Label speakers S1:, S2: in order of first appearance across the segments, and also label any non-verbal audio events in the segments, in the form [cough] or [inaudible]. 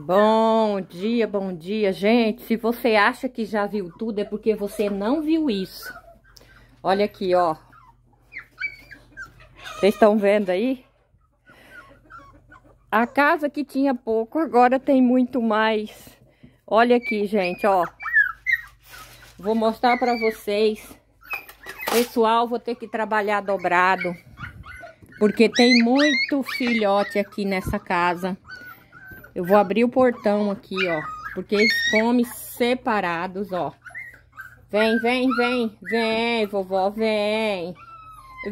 S1: Bom dia, bom dia, gente. Se você acha que já viu tudo, é porque você não viu isso. Olha aqui, ó. Vocês estão vendo aí? A casa que tinha pouco, agora tem muito mais. Olha aqui, gente, ó. Vou mostrar pra vocês. Pessoal, vou ter que trabalhar dobrado. Porque tem muito filhote aqui nessa casa. Eu vou abrir o portão aqui, ó. Porque eles comem separados, ó. Vem, vem, vem. Vem, vovó, vem.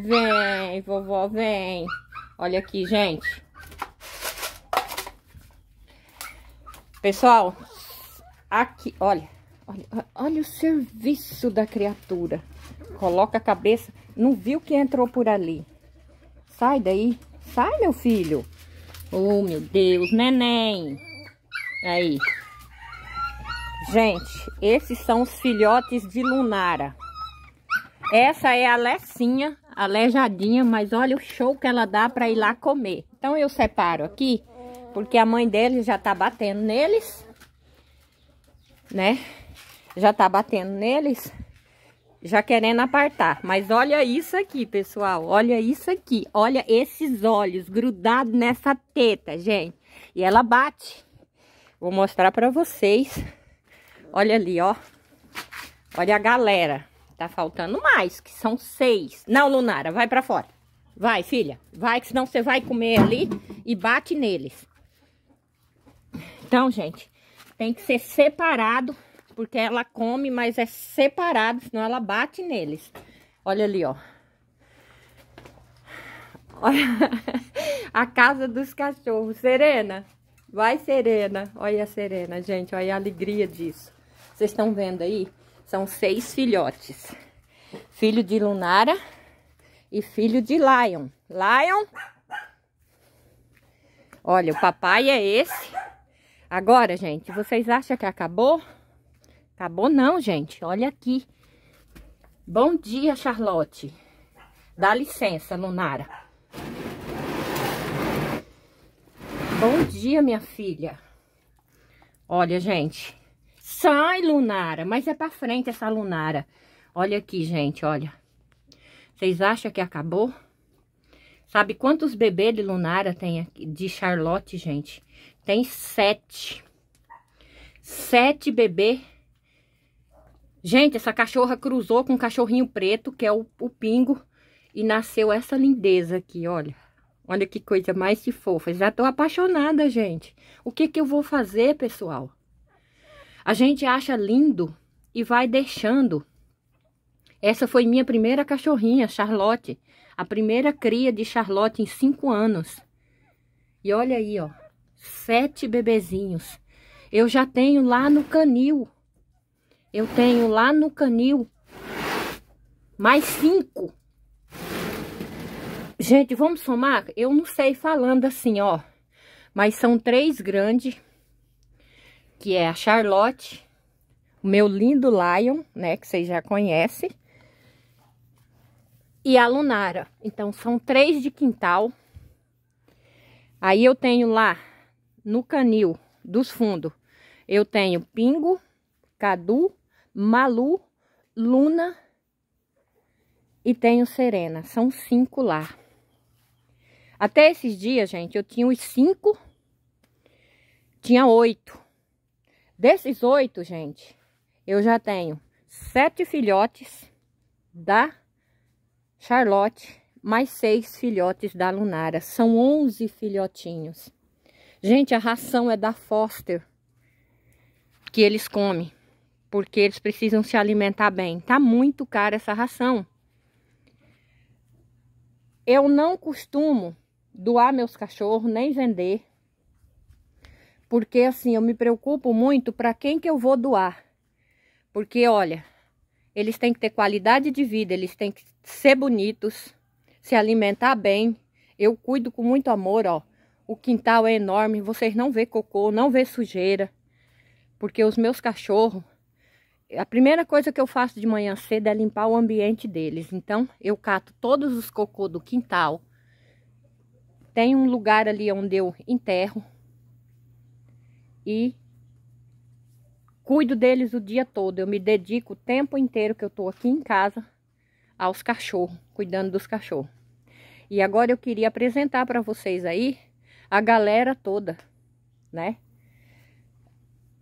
S1: Vem, vovó, vem. Olha aqui, gente. Pessoal, aqui, olha. Olha, olha o serviço da criatura. Coloca a cabeça. Não viu que entrou por ali. Sai daí. Sai, meu filho. Oh, meu Deus, neném. Aí. Gente, esses são os filhotes de Lunara. Essa é a Lessinha, aleijadinha, mas olha o show que ela dá para ir lá comer. Então eu separo aqui, porque a mãe dele já tá batendo neles, né? Já tá batendo neles já querendo apartar. Mas olha isso aqui, pessoal. Olha isso aqui. Olha esses olhos grudados nessa teta, gente. E ela bate. Vou mostrar pra vocês. Olha ali, ó. Olha a galera. Tá faltando mais, que são seis. Não, Lunara, vai pra fora. Vai, filha. Vai, que senão você vai comer ali e bate neles. Então, gente, tem que ser separado porque ela come, mas é separado, senão ela bate neles. Olha ali, ó. Olha [laughs] a casa dos cachorros. Serena, vai Serena. Olha a Serena, gente, olha a alegria disso. Vocês estão vendo aí? São seis filhotes. Filho de Lunara e filho de Lion. Lion... Olha, o papai é esse. Agora, gente, vocês acham que acabou? Acabou não, gente. Olha aqui. Bom dia, Charlotte. Dá licença, Lunara. Bom dia, minha filha. Olha, gente. Sai, Lunara. Mas é pra frente essa Lunara. Olha aqui, gente, olha. Vocês acham que acabou? Sabe quantos bebês de Lunara tem aqui? De Charlotte, gente? Tem sete. Sete bebês Gente, essa cachorra cruzou com um cachorrinho preto, que é o, o pingo, e nasceu essa lindeza aqui, olha. Olha que coisa mais de fofa. Já tô apaixonada, gente. O que que eu vou fazer, pessoal? A gente acha lindo e vai deixando. Essa foi minha primeira cachorrinha, Charlotte. A primeira cria de Charlotte em cinco anos. E olha aí, ó. Sete bebezinhos. Eu já tenho lá no canil eu tenho lá no canil mais cinco. Gente, vamos somar? Eu não sei falando assim, ó. Mas são três grandes, que é a Charlotte, o meu lindo Lion, né, que vocês já conhecem, e a Lunara. Então, são três de quintal. Aí eu tenho lá, no canil dos fundos, eu tenho Pingo, Cadu Malu, Luna e tenho Serena. São cinco lá. Até esses dias, gente, eu tinha os cinco, tinha oito. Desses oito, gente, eu já tenho sete filhotes da Charlotte, mais seis filhotes da Lunara. São onze filhotinhos. Gente, a ração é da Foster, que eles comem porque eles precisam se alimentar bem. Tá muito cara essa ração. Eu não costumo doar meus cachorros, nem vender. Porque assim, eu me preocupo muito para quem que eu vou doar. Porque olha, eles têm que ter qualidade de vida, eles têm que ser bonitos, se alimentar bem. Eu cuido com muito amor, ó. O quintal é enorme, vocês não vê cocô, não vê sujeira. Porque os meus cachorros a primeira coisa que eu faço de manhã cedo é limpar o ambiente deles. Então, eu cato todos os cocô do quintal. Tem um lugar ali onde eu enterro. E cuido deles o dia todo. Eu me dedico o tempo inteiro que eu tô aqui em casa aos cachorros, cuidando dos cachorros. E agora eu queria apresentar para vocês aí a galera toda, né?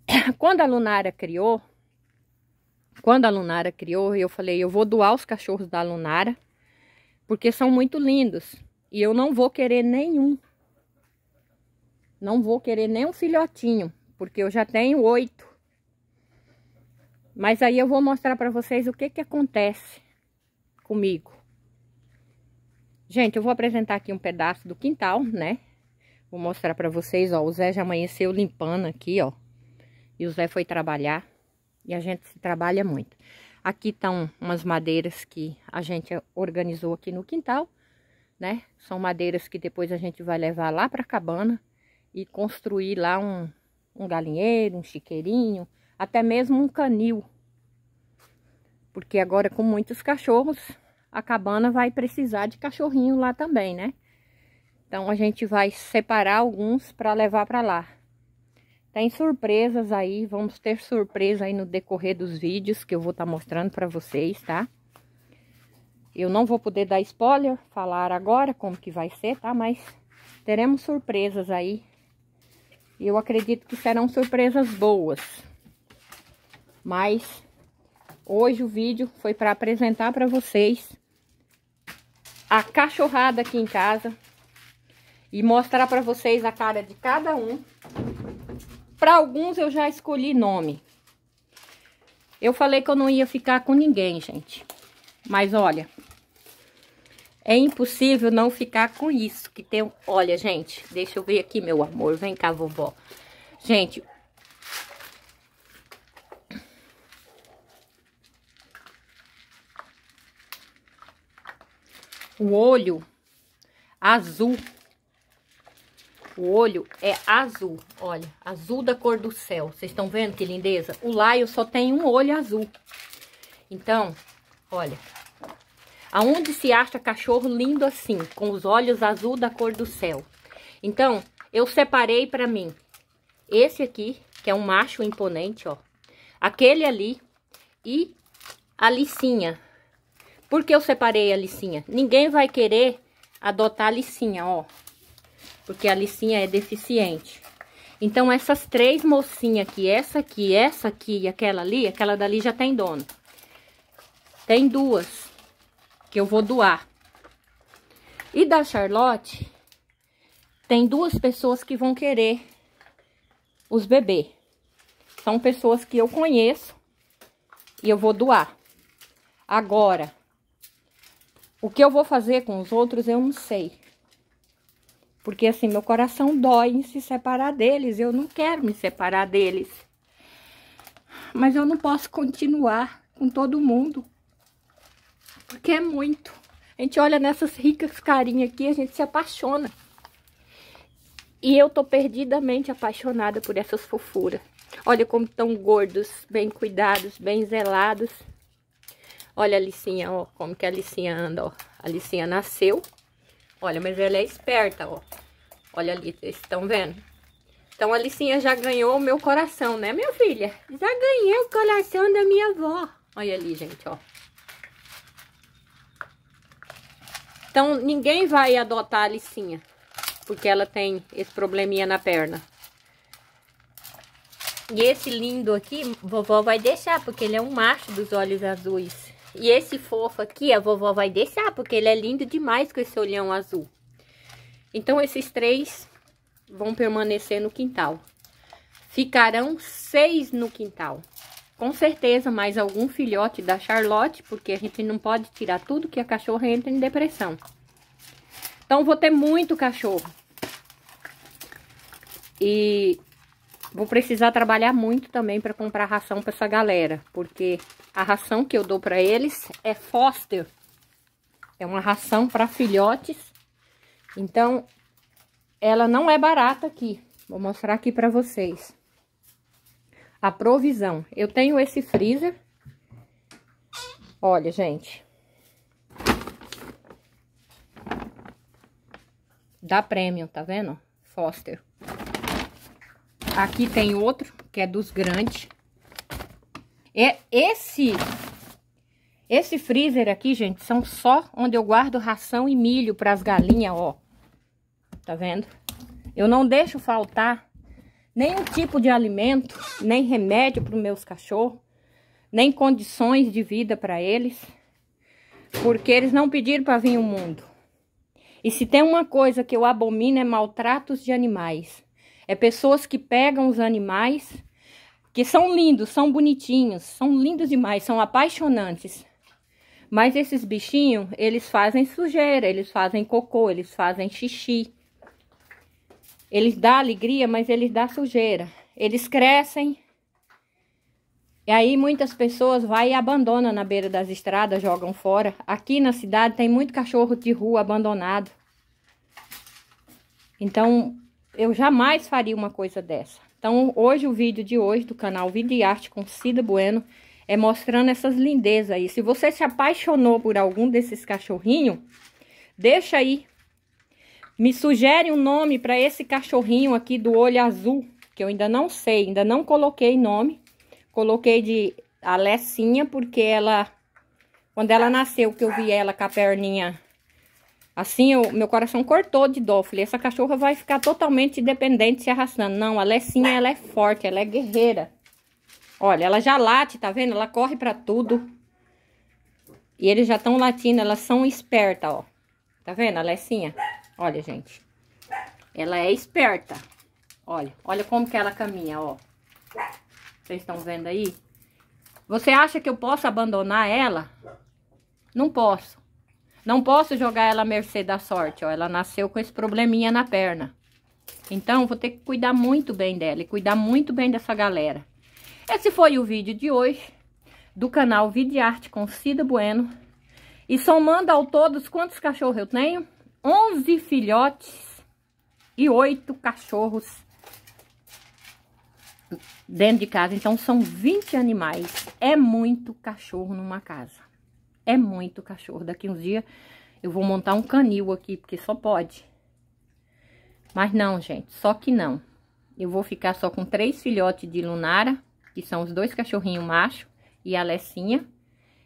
S1: [coughs] Quando a Lunária criou, quando a Lunara criou, eu falei, eu vou doar os cachorros da Lunara, porque são muito lindos. E eu não vou querer nenhum. Não vou querer nenhum filhotinho, porque eu já tenho oito. Mas aí eu vou mostrar para vocês o que que acontece comigo. Gente, eu vou apresentar aqui um pedaço do quintal, né? Vou mostrar para vocês, ó, o Zé já amanheceu limpando aqui, ó. E o Zé foi trabalhar. E a gente trabalha muito. Aqui estão umas madeiras que a gente organizou aqui no quintal, né? São madeiras que depois a gente vai levar lá para a cabana e construir lá um, um galinheiro, um chiqueirinho, até mesmo um canil. Porque agora com muitos cachorros, a cabana vai precisar de cachorrinho lá também, né? Então a gente vai separar alguns para levar para lá. Tem surpresas aí, vamos ter surpresa aí no decorrer dos vídeos que eu vou estar tá mostrando para vocês, tá? Eu não vou poder dar spoiler, falar agora como que vai ser, tá? Mas teremos surpresas aí. eu acredito que serão surpresas boas. Mas hoje o vídeo foi para apresentar para vocês a cachorrada aqui em casa e mostrar para vocês a cara de cada um para alguns eu já escolhi nome. Eu falei que eu não ia ficar com ninguém, gente. Mas olha, é impossível não ficar com isso. Que tem, olha, gente, deixa eu ver aqui, meu amor. Vem cá, vovó. Gente, o olho azul o olho é azul, olha, azul da cor do céu. Vocês estão vendo que lindeza? O laio só tem um olho azul. Então, olha, aonde se acha cachorro lindo assim, com os olhos azul da cor do céu? Então, eu separei para mim esse aqui, que é um macho imponente, ó. Aquele ali e a licinha. Por que eu separei a licinha? Ninguém vai querer adotar a licinha, ó porque a Licinha é deficiente. Então, essas três mocinhas aqui, essa aqui, essa aqui e aquela ali, aquela dali já tem dono. Tem duas que eu vou doar. E da Charlotte, tem duas pessoas que vão querer os bebês. São pessoas que eu conheço e eu vou doar. Agora, o que eu vou fazer com os outros, eu não sei. Porque assim, meu coração dói em se separar deles, eu não quero me separar deles. Mas eu não posso continuar com todo mundo. Porque é muito. A gente olha nessas ricas carinhas aqui, a gente se apaixona. E eu tô perdidamente apaixonada por essas fofuras. Olha como estão gordos, bem cuidados, bem zelados. Olha a Licinha, ó, como que a Licinha anda, ó. A Licinha nasceu, Olha, mas ela é esperta, ó. Olha ali, vocês estão vendo? Então, a Alicinha já ganhou o meu coração, né, minha filha? Já ganhei o coração da minha avó. Olha ali, gente, ó. Então, ninguém vai adotar a Alicinha. Porque ela tem esse probleminha na perna. E esse lindo aqui, vovó vai deixar, porque ele é um macho dos olhos azuis. E esse fofo aqui, a vovó vai deixar, porque ele é lindo demais com esse olhão azul. Então, esses três vão permanecer no quintal. Ficarão seis no quintal. Com certeza, mais algum filhote da Charlotte, porque a gente não pode tirar tudo que a cachorra entra em depressão. Então, vou ter muito cachorro. E vou precisar trabalhar muito também para comprar ração para essa galera, porque a ração que eu dou para eles é Foster. É uma ração para filhotes. Então, ela não é barata aqui. Vou mostrar aqui para vocês. A provisão. Eu tenho esse freezer. Olha, gente. Da Premium, tá vendo? Foster. Aqui tem outro, que é dos grandes. É esse esse freezer aqui, gente, são só onde eu guardo ração e milho para as galinhas, ó. Tá vendo? Eu não deixo faltar nenhum tipo de alimento, nem remédio para os meus cachorros, nem condições de vida para eles, porque eles não pediram para vir o mundo. E se tem uma coisa que eu abomino é maltratos de animais. É pessoas que pegam os animais que são lindos, são bonitinhos, são lindos demais, são apaixonantes. Mas esses bichinhos, eles fazem sujeira, eles fazem cocô, eles fazem xixi. Eles dão alegria, mas eles dão sujeira. Eles crescem. E aí muitas pessoas vai e abandonam na beira das estradas, jogam fora. Aqui na cidade tem muito cachorro de rua abandonado. Então, eu jamais faria uma coisa dessa. Então, hoje o vídeo de hoje do canal Vida e Arte com Cida Bueno é mostrando essas lindezas aí. Se você se apaixonou por algum desses cachorrinhos, deixa aí. Me sugere um nome para esse cachorrinho aqui do olho azul, que eu ainda não sei, ainda não coloquei nome. Coloquei de Alessinha, porque ela, quando ela nasceu, que eu vi ela com a perninha Assim, o meu coração cortou de dó. Falei, essa cachorra vai ficar totalmente dependente se arrastando. Não, a Lessinha, é ela é forte, ela é guerreira. Olha, ela já late, tá vendo? Ela corre pra tudo. E eles já estão latindo, elas são espertas, ó. Tá vendo a Lessinha? É olha, gente. Ela é esperta. Olha, olha como que ela caminha, ó. Vocês estão vendo aí? Você acha que eu posso abandonar ela? Não posso. Não posso jogar ela à mercê da sorte, ó. Ela nasceu com esse probleminha na perna. Então, vou ter que cuidar muito bem dela e cuidar muito bem dessa galera. Esse foi o vídeo de hoje do canal Arte com Cida Bueno. E somando ao todos, quantos cachorros eu tenho? 11 filhotes e 8 cachorros dentro de casa. Então, são 20 animais. É muito cachorro numa casa. É muito cachorro. Daqui uns dias eu vou montar um canil aqui, porque só pode. Mas não, gente, só que não. Eu vou ficar só com três filhotes de Lunara, que são os dois cachorrinhos macho e a Lessinha.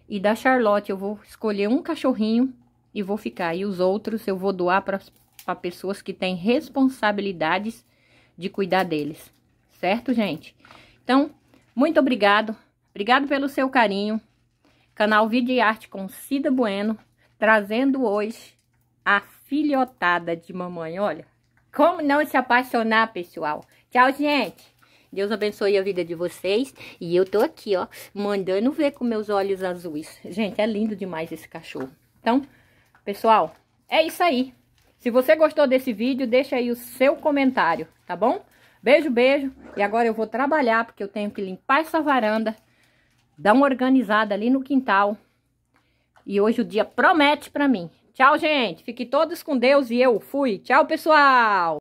S1: E da Charlotte eu vou escolher um cachorrinho e vou ficar. E os outros eu vou doar para pessoas que têm responsabilidades de cuidar deles. Certo, gente? Então, muito obrigado. Obrigado pelo seu carinho canal Vídeo e Arte com Cida Bueno, trazendo hoje a filhotada de mamãe, olha. Como não se apaixonar, pessoal? Tchau, gente! Deus abençoe a vida de vocês. E eu tô aqui, ó, mandando ver com meus olhos azuis. Gente, é lindo demais esse cachorro. Então, pessoal, é isso aí. Se você gostou desse vídeo, deixa aí o seu comentário, tá bom? Beijo, beijo. E agora eu vou trabalhar, porque eu tenho que limpar essa varanda Dá uma organizada ali no quintal. E hoje o dia promete pra mim. Tchau, gente. Fiquem todos com Deus e eu fui. Tchau, pessoal.